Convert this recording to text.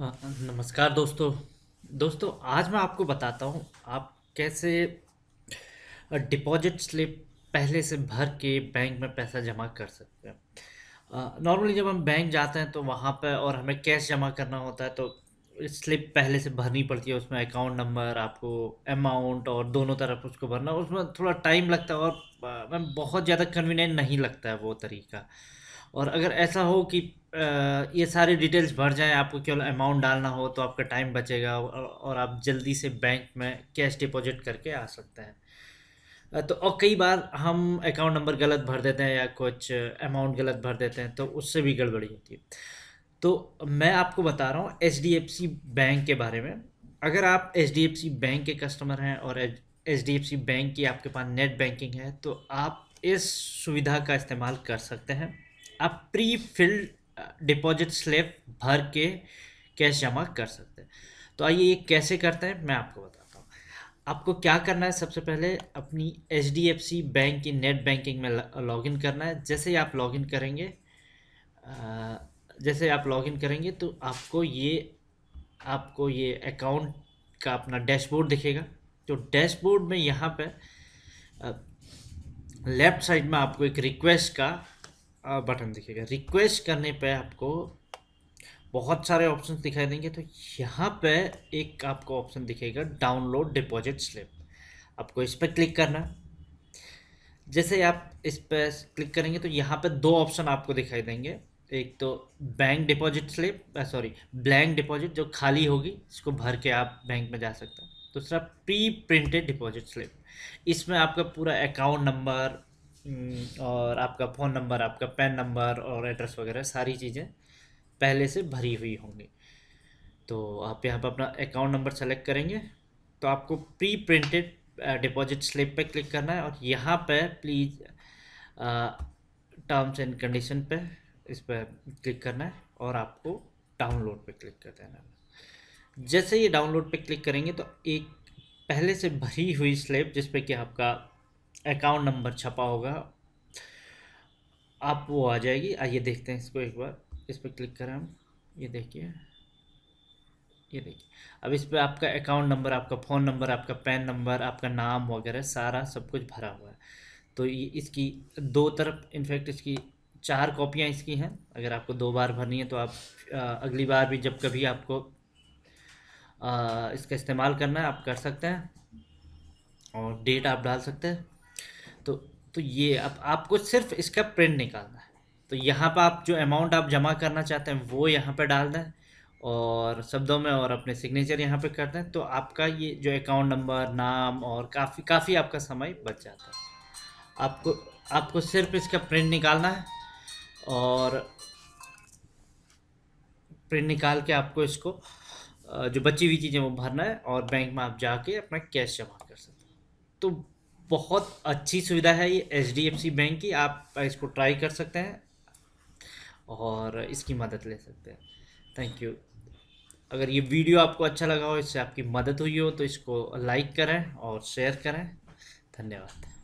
हाँ, नमस्कार दोस्तों दोस्तों आज मैं आपको बताता हूँ आप कैसे डिपॉजिट स्लिप पहले से भर के बैंक में पैसा जमा कर सकते हैं नॉर्मली जब हम बैंक जाते हैं तो वहाँ पर और हमें कैश जमा करना होता है तो स्लिप पहले से भरनी पड़ती है उसमें अकाउंट नंबर आपको अमाउंट और दोनों तरफ उसको भरना उसमें थोड़ा टाइम लगता है और बहुत ज़्यादा कन्वीनियंट नहीं लगता है वो तरीका और अगर ऐसा हो कि ये सारे डिटेल्स भर जाएं आपको केवल अमाउंट डालना हो तो आपका टाइम बचेगा और आप जल्दी से बैंक में कैश डिपॉजिट करके आ सकते हैं तो और कई बार हम अकाउंट नंबर गलत भर देते हैं या कुछ अमाउंट गलत भर देते हैं तो उससे भी गड़बड़ी होती है तो मैं आपको बता रहा हूँ H D F C bank के बारे में अगर आप H D F C bank के कस्टमर हैं और H D F C bank की आपके पास नेट बैंकिंग है तो आप इस सुविधा का इस्तेमाल कर सकते हैं आप प्री फिल्ड डिपॉजिट स्लिप भर के कैश जमा कर सकते हैं तो आइए ये कैसे करते हैं मैं आपको बताता हूँ आपको क्या करना है सबसे पहले अपनी एच बैंक की नेट बैंकिंग में लॉगिन करना है जैसे ही आप लॉगिन करेंगे uh, जैसे आप लॉगिन करेंगे तो आपको ये आपको ये अकाउंट का अपना डैशबोर्ड दिखेगा तो डैशबोर्ड में यहाँ पर लेफ़्ट साइड में आपको एक रिक्वेस्ट का बटन दिखेगा रिक्वेस्ट करने पे आपको बहुत सारे ऑप्शन दिखाई देंगे तो यहाँ पे एक आपको ऑप्शन दिखेगा डाउनलोड डिपॉजिट स्लिप आपको इस पर क्लिक करना जैसे आप इस पर क्लिक करेंगे तो यहाँ पे दो ऑप्शन आपको दिखाई देंगे एक तो bank deposit slip sorry blank deposit जो खाली होगी इसको भर के आप बैंक में जा सकते हैं दूसरा प्री प्रिंटेड डिपॉजिट स्लिप इसमें आपका पूरा अकाउंट नंबर हम्म, और आपका फ़ोन नंबर आपका पैन नंबर और एड्रेस वगैरह सारी चीज़ें पहले से भरी हुई होंगी तो आप यहाँ पर अपना अकाउंट नंबर सेलेक्ट करेंगे तो आपको प्री प्रिंटेड डिपॉजिट स्लिप पे क्लिक करना है और यहाँ पे प्लीज़ टर्म्स एंड कंडीशन पे इस पर क्लिक करना है और आपको डाउनलोड पे क्लिक कर देना है जैसे ये डाउनलोड पे क्लिक करेंगे तो एक पहले से भरी हुई स्लेब जिस पे कि आपका अकाउंट नंबर छपा होगा आप वो आ जाएगी आइए देखते हैं इसको एक बार इस पर क्लिक करें हम ये देखिए ये देखिए अब इस पर आपका अकाउंट नंबर आपका फ़ोन नंबर आपका पैन नंबर आपका नाम वगैरह सारा सब कुछ भरा हुआ है तो ये इसकी दो तरफ इनफैक्ट इसकी चार कॉपियाँ इसकी हैं अगर आपको दो बार भरनी है तो आप आ, अगली बार भी जब कभी आपको आ, इसका इस्तेमाल करना है आप कर सकते हैं और डेट आप डाल सकते हैं तो तो ये अब आपको सिर्फ इसका प्रिंट निकालना है तो यहाँ पर आप जो अमाउंट आप जमा करना चाहते हैं वो यहाँ पर डाल दें और शब्दों में और अपने सिग्नेचर यहाँ पे कर दें तो आपका ये जो अकाउंट नंबर नाम और काफ़ी काफ़ी आपका समय बच जाता है आपको आपको सिर्फ इसका प्रिंट निकालना है और प्रिंट निकाल के आपको इसको जो बची हुई चीज़ें वो भरना है और बैंक में आप जाके अपना कैश जमा कर सकते हैं तो बहुत अच्छी सुविधा है ये H D F C bank की आप इसको ट्राई कर सकते हैं और इसकी मदद ले सकते हैं थैंक यू अगर ये वीडियो आपको अच्छा लगा हो इससे आपकी मदद हुई हो तो इसको लाइक करें और शेयर करें धन्यवाद